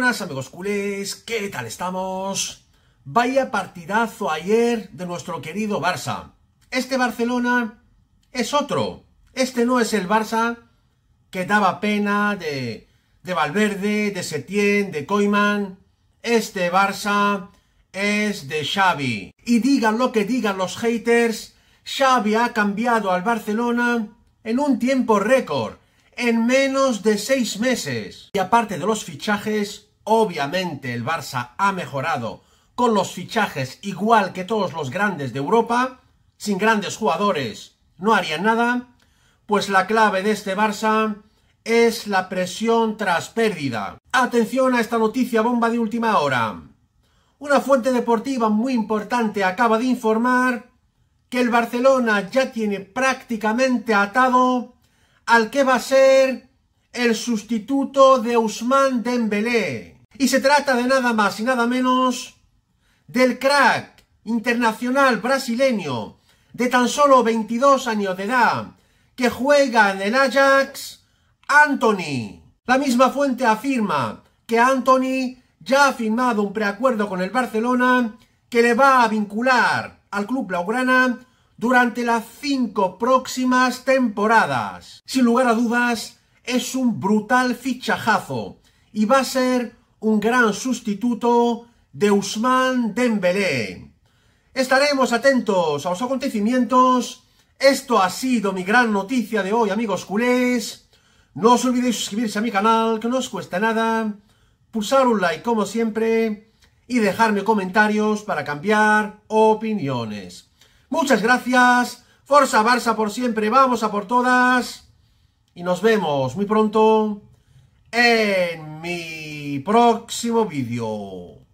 buenas amigos culés, ¿qué tal estamos? Vaya partidazo ayer de nuestro querido Barça. Este Barcelona es otro. Este no es el Barça que daba pena de, de Valverde, de Setién, de Koiman. Este Barça es de Xavi. Y digan lo que digan los haters, Xavi ha cambiado al Barcelona en un tiempo récord en menos de seis meses. Y aparte de los fichajes, Obviamente el Barça ha mejorado con los fichajes igual que todos los grandes de Europa. Sin grandes jugadores no harían nada. Pues la clave de este Barça es la presión tras pérdida. Atención a esta noticia bomba de última hora. Una fuente deportiva muy importante acaba de informar que el Barcelona ya tiene prácticamente atado al que va a ser el sustituto de Usman Dembélé. Y se trata de nada más y nada menos del crack internacional brasileño de tan solo 22 años de edad que juega en el Ajax, Anthony. La misma fuente afirma que Anthony ya ha firmado un preacuerdo con el Barcelona que le va a vincular al club blaugrana durante las cinco próximas temporadas. Sin lugar a dudas, es un brutal fichajazo y va a ser un gran sustituto de Usman Dembélé. Estaremos atentos a los acontecimientos. Esto ha sido mi gran noticia de hoy, amigos culés. No os olvidéis suscribirse a mi canal, que no os cuesta nada. Pulsar un like, como siempre. Y dejarme comentarios para cambiar opiniones. Muchas gracias. Forza Barça por siempre. Vamos a por todas. Y nos vemos muy pronto en mi próximo vídeo.